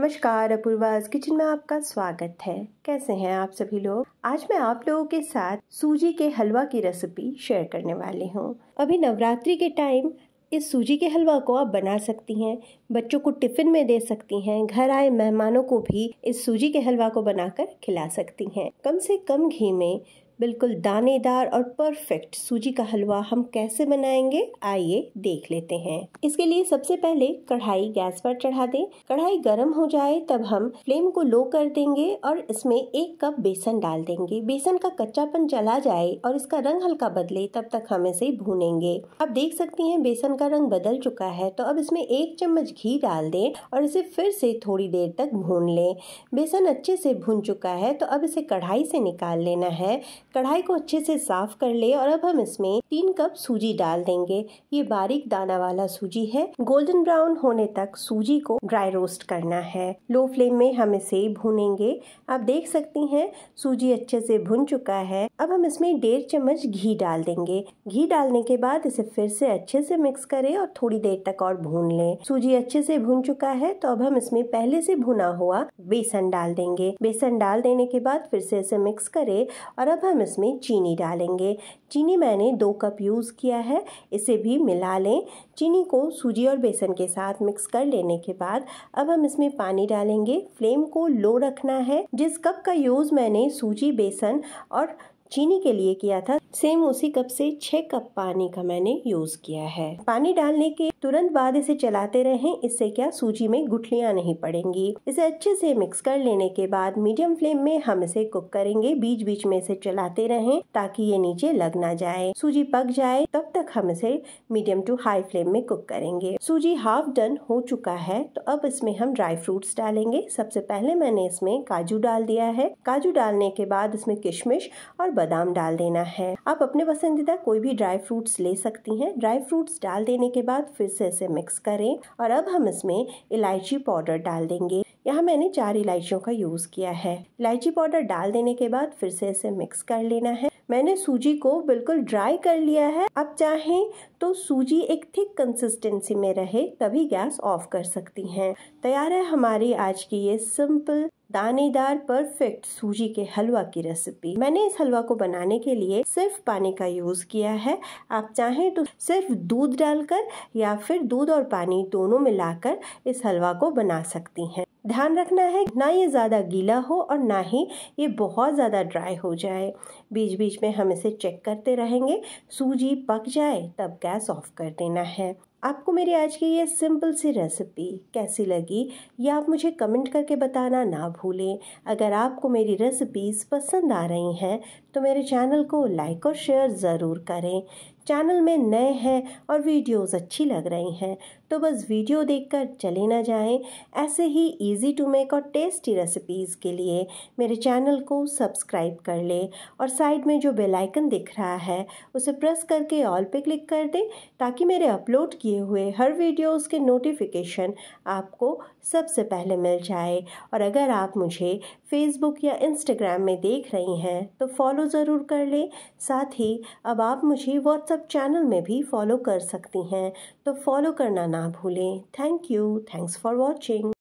नमस्कार अपूर्वाज किचन में आपका स्वागत है कैसे हैं आप सभी लोग आज मैं आप लोगों के साथ सूजी के हलवा की रेसिपी शेयर करने वाली हूँ अभी नवरात्रि के टाइम इस सूजी के हलवा को आप बना सकती हैं बच्चों को टिफ़िन में दे सकती हैं घर आए मेहमानों को भी इस सूजी के हलवा को बनाकर खिला सकती हैं कम से कम घी में बिल्कुल दानेदार और परफेक्ट सूजी का हलवा हम कैसे बनाएंगे आइए देख लेते हैं इसके लिए सबसे पहले कढ़ाई गैस पर चढ़ा दें कढ़ाई गर्म हो जाए तब हम फ्लेम को लो कर देंगे और इसमें एक कप बेसन डाल देंगे बेसन का कच्चापन चला जाए और इसका रंग हल्का बदले तब तक हम इसे भूनेंगे अब देख सकते हैं बेसन का रंग बदल चुका है तो अब इसमें एक चम्मच घी डाल दे और इसे फिर से थोड़ी देर तक भून ले बेसन अच्छे से भून चुका है तो अब इसे कढ़ाई से निकाल लेना है कढ़ाई को अच्छे से साफ कर ले और अब हम इसमें तीन कप सूजी डाल देंगे ये बारीक दाना वाला सूजी है गोल्डन ब्राउन होने तक सूजी को ड्राई रोस्ट करना है लो फ्लेम में हम इसे भूनेंगे आप देख सकती हैं सूजी अच्छे से भुन चुका है अब हम इसमें डेढ़ चम्मच घी डाल देंगे घी डालने के बाद इसे फिर से अच्छे से मिक्स करें और थोड़ी देर तक और भून लें सूजी अच्छे से भून चुका है तो अब हम इसमें पहले से भुना हुआ बेसन डाल देंगे बेसन डाल देने के बाद फिर से इसे मिक्स करे और अब हम हम इसमें चीनी डालेंगे चीनी मैंने दो कप यूज़ किया है इसे भी मिला लें चीनी को सूजी और बेसन के साथ मिक्स कर लेने के बाद अब हम इसमें पानी डालेंगे फ्लेम को लो रखना है जिस कप का यूज़ मैंने सूजी बेसन और चीनी के लिए किया था सेम उसी कप से छह कप पानी का मैंने यूज किया है पानी डालने के तुरंत बाद इसे चलाते रहें इससे क्या सूजी में गुठलियां नहीं पड़ेंगी इसे अच्छे से मिक्स कर लेने के बाद मीडियम फ्लेम में हम इसे कुक करेंगे बीच बीच में इसे चलाते रहें ताकि ये नीचे लग ना जाए सूजी पक जाए तब तक हम इसे मीडियम टू हाई फ्लेम में कुक करेंगे सूजी हाफ डन हो चुका है तो अब इसमें हम ड्राई फ्रूट डालेंगे सबसे पहले मैंने इसमें काजू डाल दिया है काजू डालने के बाद इसमें किशमिश और बादाम डाल देना है आप अपने पसंदीदा कोई भी ड्राई फ्रूट्स ले सकती हैं ड्राई फ्रूट्स डाल देने के बाद फिर से इसे मिक्स करें और अब हम इसमें इलायची पाउडर डाल देंगे यहाँ मैंने चार इलायचियों का यूज़ किया है इलायची पाउडर डाल देने के बाद फिर से इसे मिक्स कर लेना है मैंने सूजी को बिल्कुल ड्राई कर लिया है आप चाहें तो सूजी एक थिक कंसिस्टेंसी में रहे तभी गैस ऑफ कर सकती हैं तैयार है हमारी आज की ये सिंपल दानेदार परफेक्ट सूजी के हलवा की रेसिपी मैंने इस हलवा को बनाने के लिए सिर्फ पानी का यूज़ किया है आप चाहें तो सिर्फ दूध डालकर या फिर दूध और पानी दोनों मिलाकर इस हलवा को बना सकती हैं ध्यान रखना है ना ये ज़्यादा गीला हो और ना ही ये बहुत ज़्यादा ड्राई हो जाए बीच बीच में हम इसे चेक करते रहेंगे सूजी पक जाए तब गैस ऑफ कर देना है आपको मेरी आज की ये सिंपल सी रेसिपी कैसी लगी ये आप मुझे कमेंट करके बताना ना भूलें अगर आपको मेरी रेसिपीज़ पसंद आ रही हैं तो मेरे चैनल को लाइक और शेयर ज़रूर करें चैनल में नए हैं और वीडियोस अच्छी लग रही हैं तो बस वीडियो देखकर चले ना जाएं ऐसे ही इजी टू मेक और टेस्टी रेसिपीज़ के लिए मेरे चैनल को सब्सक्राइब कर ले और साइड में जो बेल आइकन दिख रहा है उसे प्रेस करके ऑल पे क्लिक कर दें ताकि मेरे अपलोड किए हुए हर वीडियोस के नोटिफिकेशन आपको सबसे पहले मिल जाए और अगर आप मुझे फेसबुक या इंस्टाग्राम में देख रही हैं तो फॉलो ज़रूर कर लें साथ ही अब आप मुझे व्हाट्सएप व्हाट्सएप चैनल में भी फॉलो कर सकती हैं तो फॉलो करना ना भूलें thank you thanks for watching